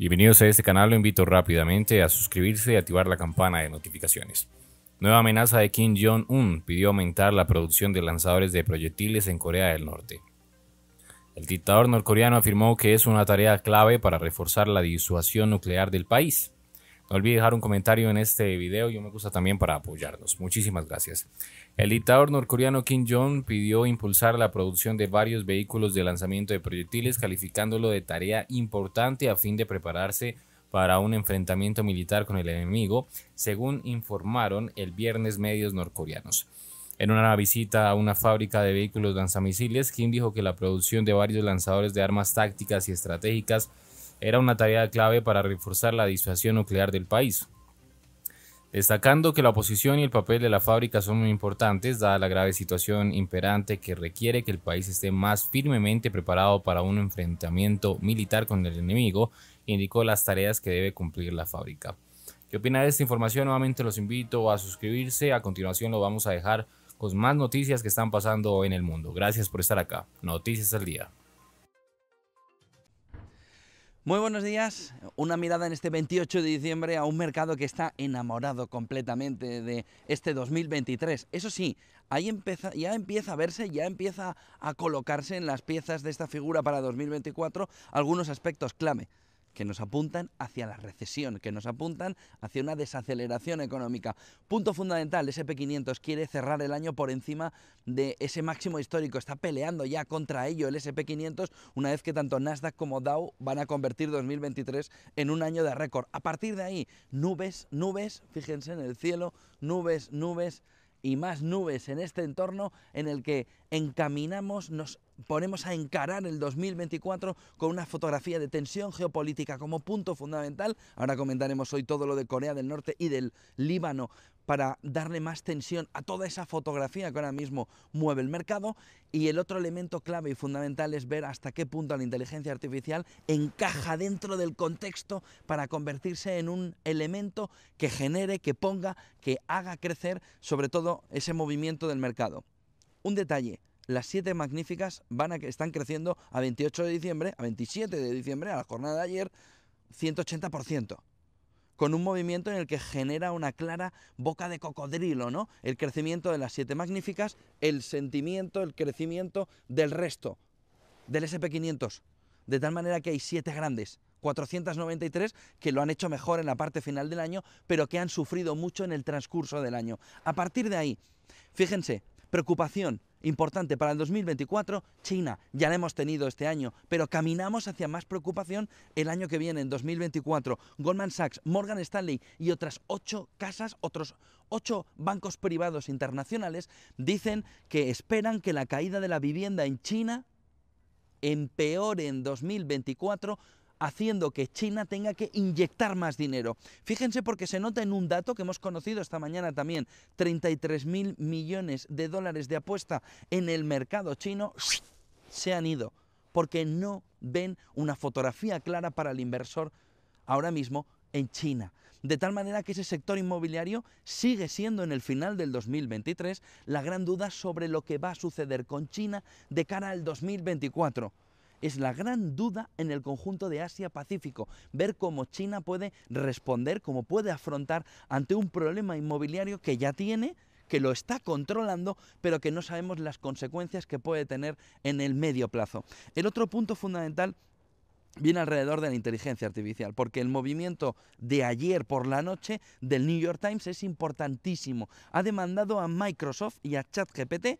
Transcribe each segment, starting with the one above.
Bienvenidos a este canal, lo invito rápidamente a suscribirse y activar la campana de notificaciones. Nueva amenaza de Kim Jong-un pidió aumentar la producción de lanzadores de proyectiles en Corea del Norte. El dictador norcoreano afirmó que es una tarea clave para reforzar la disuasión nuclear del país. No olvide dejar un comentario en este video yo me gusta también para apoyarnos. Muchísimas gracias. El dictador norcoreano Kim Jong pidió impulsar la producción de varios vehículos de lanzamiento de proyectiles, calificándolo de tarea importante a fin de prepararse para un enfrentamiento militar con el enemigo, según informaron el viernes medios norcoreanos. En una visita a una fábrica de vehículos lanzamisiles, Kim dijo que la producción de varios lanzadores de armas tácticas y estratégicas era una tarea clave para reforzar la disuasión nuclear del país. Destacando que la oposición y el papel de la fábrica son muy importantes, dada la grave situación imperante que requiere que el país esté más firmemente preparado para un enfrentamiento militar con el enemigo, indicó las tareas que debe cumplir la fábrica. ¿Qué opina de esta información? Nuevamente los invito a suscribirse. A continuación lo vamos a dejar con más noticias que están pasando en el mundo. Gracias por estar acá. Noticias al día. Muy buenos días. Una mirada en este 28 de diciembre a un mercado que está enamorado completamente de este 2023. Eso sí, ahí empieza, ya empieza a verse, ya empieza a colocarse en las piezas de esta figura para 2024 algunos aspectos clave que nos apuntan hacia la recesión, que nos apuntan hacia una desaceleración económica. Punto fundamental, SP500 quiere cerrar el año por encima de ese máximo histórico, está peleando ya contra ello el SP500 una vez que tanto Nasdaq como Dow van a convertir 2023 en un año de récord. A partir de ahí, nubes, nubes, fíjense en el cielo, nubes, nubes y más nubes en este entorno en el que encaminamos, nos ponemos a encarar el 2024 con una fotografía de tensión geopolítica como punto fundamental. Ahora comentaremos hoy todo lo de Corea del Norte y del Líbano, para darle más tensión a toda esa fotografía que ahora mismo mueve el mercado. Y el otro elemento clave y fundamental es ver hasta qué punto la inteligencia artificial encaja dentro del contexto para convertirse en un elemento que genere, que ponga, que haga crecer sobre todo ese movimiento del mercado. Un detalle, las siete magníficas van a, están creciendo a 28 de diciembre, a 27 de diciembre, a la jornada de ayer, 180% con un movimiento en el que genera una clara boca de cocodrilo, ¿no? El crecimiento de las siete magníficas, el sentimiento, el crecimiento del resto, del SP500. De tal manera que hay siete grandes, 493 que lo han hecho mejor en la parte final del año, pero que han sufrido mucho en el transcurso del año. A partir de ahí, fíjense, preocupación, importante para el 2024, China, ya la hemos tenido este año, pero caminamos hacia más preocupación el año que viene, en 2024. Goldman Sachs, Morgan Stanley y otras ocho casas, otros ocho bancos privados internacionales dicen que esperan que la caída de la vivienda en China empeore en 2024 haciendo que China tenga que inyectar más dinero. Fíjense porque se nota en un dato que hemos conocido esta mañana también, 33 mil millones de dólares de apuesta en el mercado chino se han ido porque no ven una fotografía clara para el inversor ahora mismo en China. De tal manera que ese sector inmobiliario sigue siendo en el final del 2023 la gran duda sobre lo que va a suceder con China de cara al 2024 es la gran duda en el conjunto de Asia-Pacífico, ver cómo China puede responder, cómo puede afrontar ante un problema inmobiliario que ya tiene, que lo está controlando, pero que no sabemos las consecuencias que puede tener en el medio plazo. El otro punto fundamental viene alrededor de la inteligencia artificial, porque el movimiento de ayer por la noche del New York Times es importantísimo. Ha demandado a Microsoft y a ChatGPT,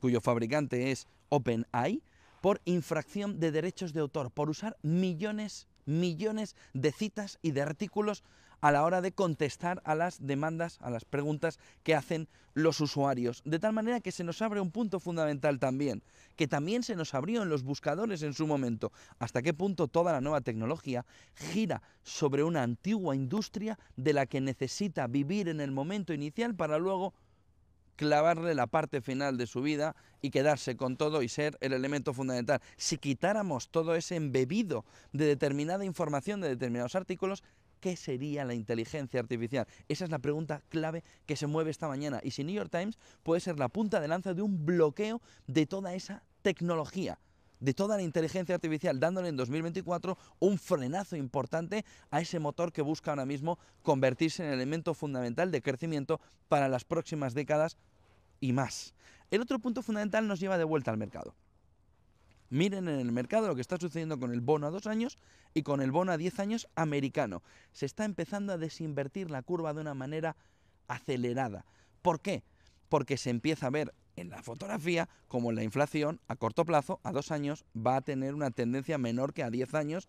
cuyo fabricante es OpenAI, por infracción de derechos de autor, por usar millones, millones de citas y de artículos a la hora de contestar a las demandas, a las preguntas que hacen los usuarios. De tal manera que se nos abre un punto fundamental también, que también se nos abrió en los buscadores en su momento, hasta qué punto toda la nueva tecnología gira sobre una antigua industria de la que necesita vivir en el momento inicial para luego clavarle la parte final de su vida y quedarse con todo y ser el elemento fundamental. Si quitáramos todo ese embebido de determinada información, de determinados artículos, ¿qué sería la inteligencia artificial? Esa es la pregunta clave que se mueve esta mañana y si New York Times puede ser la punta de lanza de un bloqueo de toda esa tecnología de toda la inteligencia artificial, dándole en 2024 un frenazo importante a ese motor que busca ahora mismo convertirse en elemento fundamental de crecimiento para las próximas décadas y más. El otro punto fundamental nos lleva de vuelta al mercado. Miren en el mercado lo que está sucediendo con el bono a dos años y con el bono a diez años americano. Se está empezando a desinvertir la curva de una manera acelerada. ¿Por qué? porque se empieza a ver en la fotografía como la inflación a corto plazo, a dos años, va a tener una tendencia menor que a diez años,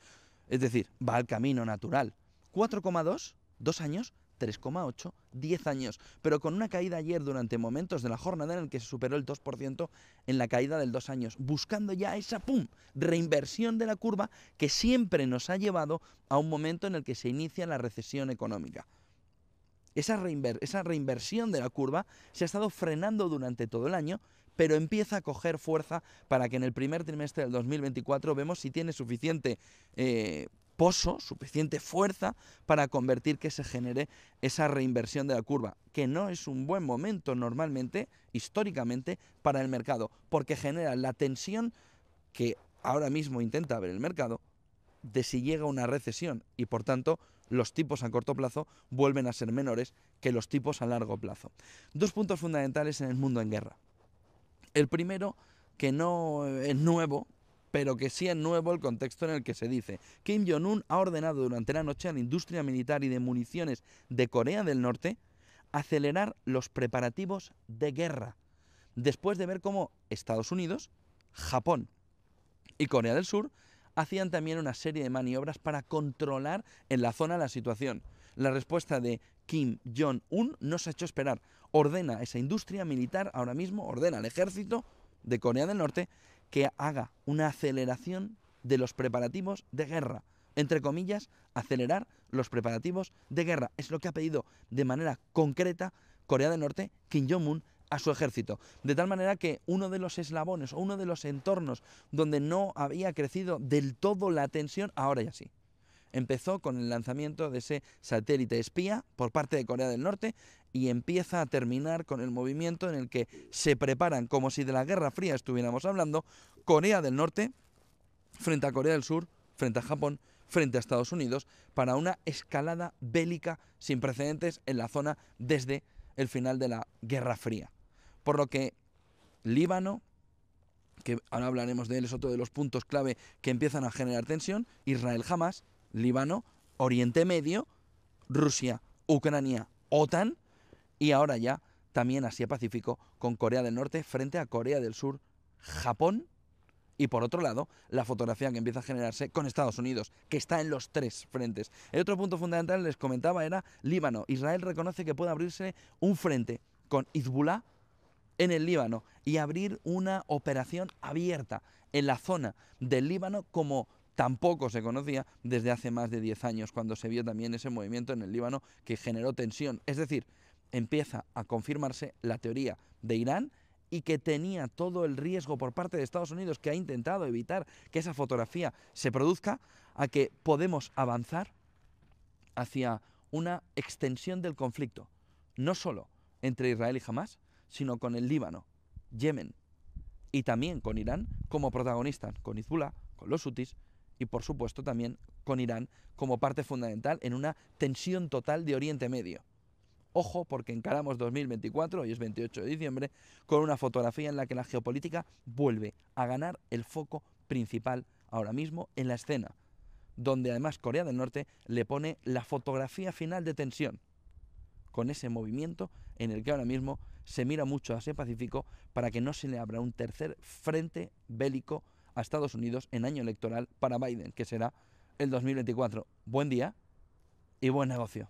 es decir, va al camino natural. 4,2, dos años, 3,8, 10 años, pero con una caída ayer durante momentos de la jornada en el que se superó el 2% en la caída del dos años, buscando ya esa pum, reinversión de la curva que siempre nos ha llevado a un momento en el que se inicia la recesión económica. Esa, esa reinversión de la curva se ha estado frenando durante todo el año, pero empieza a coger fuerza para que en el primer trimestre del 2024 vemos si tiene suficiente eh, pozo, suficiente fuerza para convertir que se genere esa reinversión de la curva, que no es un buen momento normalmente, históricamente, para el mercado, porque genera la tensión que ahora mismo intenta ver el mercado de si llega una recesión y por tanto los tipos a corto plazo vuelven a ser menores que los tipos a largo plazo. Dos puntos fundamentales en el mundo en guerra. El primero, que no es nuevo, pero que sí es nuevo el contexto en el que se dice. Kim Jong-un ha ordenado durante la noche a la industria militar y de municiones de Corea del Norte acelerar los preparativos de guerra, después de ver cómo Estados Unidos, Japón y Corea del Sur hacían también una serie de maniobras para controlar en la zona la situación. La respuesta de Kim Jong-un no se ha hecho esperar. Ordena a esa industria militar ahora mismo, ordena al ejército de Corea del Norte que haga una aceleración de los preparativos de guerra. Entre comillas, acelerar los preparativos de guerra. Es lo que ha pedido de manera concreta Corea del Norte Kim Jong-un a su ejército. De tal manera que uno de los eslabones o uno de los entornos donde no había crecido del todo la tensión, ahora ya sí. Empezó con el lanzamiento de ese satélite espía por parte de Corea del Norte y empieza a terminar con el movimiento en el que se preparan, como si de la Guerra Fría estuviéramos hablando, Corea del Norte frente a Corea del Sur, frente a Japón, frente a Estados Unidos, para una escalada bélica sin precedentes en la zona desde el final de la Guerra Fría. Por lo que Líbano, que ahora hablaremos de él, es otro de los puntos clave que empiezan a generar tensión, Israel jamás, Líbano, Oriente Medio, Rusia, Ucrania, OTAN y ahora ya también Asia Pacífico con Corea del Norte frente a Corea del Sur, Japón y por otro lado, la fotografía que empieza a generarse con Estados Unidos, que está en los tres frentes. El otro punto fundamental, les comentaba, era Líbano. Israel reconoce que puede abrirse un frente con Hezbollah en el Líbano y abrir una operación abierta en la zona del Líbano como tampoco se conocía desde hace más de 10 años, cuando se vio también ese movimiento en el Líbano que generó tensión. Es decir, empieza a confirmarse la teoría de Irán y que tenía todo el riesgo por parte de Estados Unidos que ha intentado evitar que esa fotografía se produzca, a que podemos avanzar hacia una extensión del conflicto, no solo entre Israel y Hamas, sino con el Líbano, Yemen y también con Irán como protagonista, con Hezbollah, con los hutis y por supuesto también con Irán como parte fundamental en una tensión total de Oriente Medio. Ojo, porque encaramos 2024, hoy es 28 de diciembre, con una fotografía en la que la geopolítica vuelve a ganar el foco principal ahora mismo en la escena, donde además Corea del Norte le pone la fotografía final de tensión, con ese movimiento en el que ahora mismo se mira mucho hacia el Pacífico para que no se le abra un tercer frente bélico a Estados Unidos en año electoral para Biden, que será el 2024. Buen día y buen negocio.